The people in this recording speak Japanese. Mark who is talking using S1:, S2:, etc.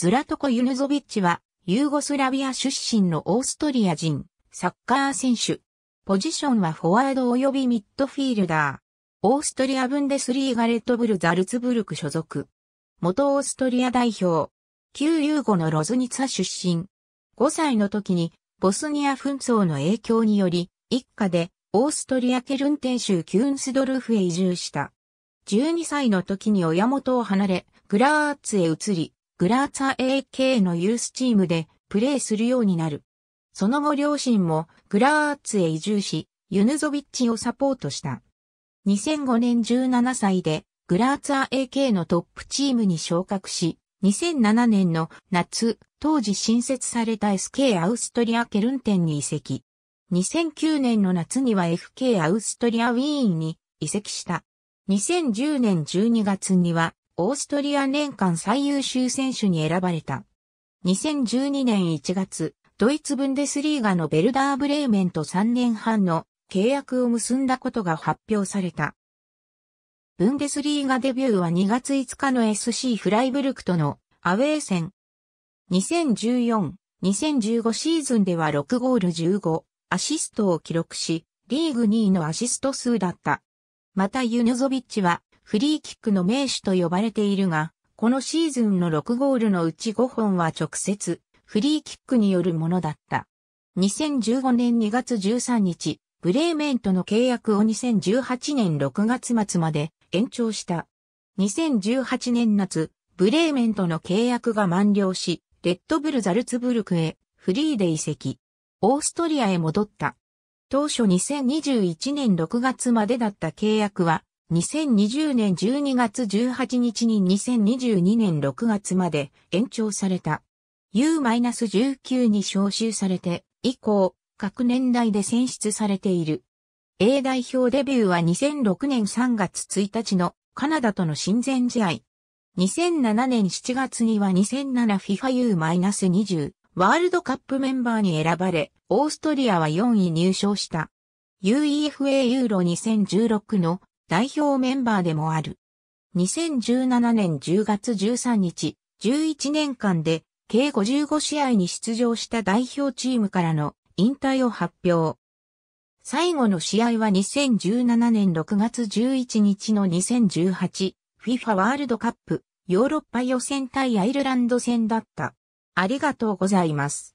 S1: ズラトコ・ユヌゾビッチは、ユーゴスラビア出身のオーストリア人、サッカー選手。ポジションはフォワード及びミッドフィールダー。オーストリアブンデスリーガレットブルザルツブルク所属。元オーストリア代表。旧ユーゴのロズニツァ出身。5歳の時に、ボスニア紛争の影響により、一家で、オーストリアケルンテン州キューンスドルフへ移住した。12歳の時に親元を離れ、グラーツへ移り、グラーツァ AK のユースチームでプレーするようになる。その後両親もグラーツへ移住し、ユヌゾビッチをサポートした。2005年17歳でグラーツァ AK のトップチームに昇格し、2007年の夏、当時新設された SK アウストリアケルンテンに移籍。2009年の夏には FK アウストリアウィーンに移籍した。2010年12月にはオーストリア年間最優秀選手に選ばれた。2012年1月、ドイツブンデスリーガのベルダーブレーメンと3年半の契約を結んだことが発表された。ブンデスリーガデビューは2月5日の SC フライブルクとのアウェー戦。2014、2015シーズンでは6ゴール15アシストを記録し、リーグ2位のアシスト数だった。またユヌゾビッチはフリーキックの名手と呼ばれているが、このシーズンの6ゴールのうち5本は直接、フリーキックによるものだった。2015年2月13日、ブレーメンとの契約を2018年6月末まで延長した。2018年夏、ブレーメンとの契約が満了し、レッドブルザルツブルクへフリーで移籍。オーストリアへ戻った。当初2021年6月までだった契約は2020年12月18日に2022年6月まで延長された。U-19 に招集されて以降、各年代で選出されている。A 代表デビューは2006年3月1日のカナダとの親善試合。2007年7月には 2007FIFAU-20 ワールドカップメンバーに選ばれ、オーストリアは4位入賞した。UEFA ユーロ2016の代表メンバーでもある。2017年10月13日、11年間で計55試合に出場した代表チームからの引退を発表。最後の試合は2017年6月11日の 2018FIFA ワールドカップヨーロッパ予選対アイルランド戦だった。ありがとうございます。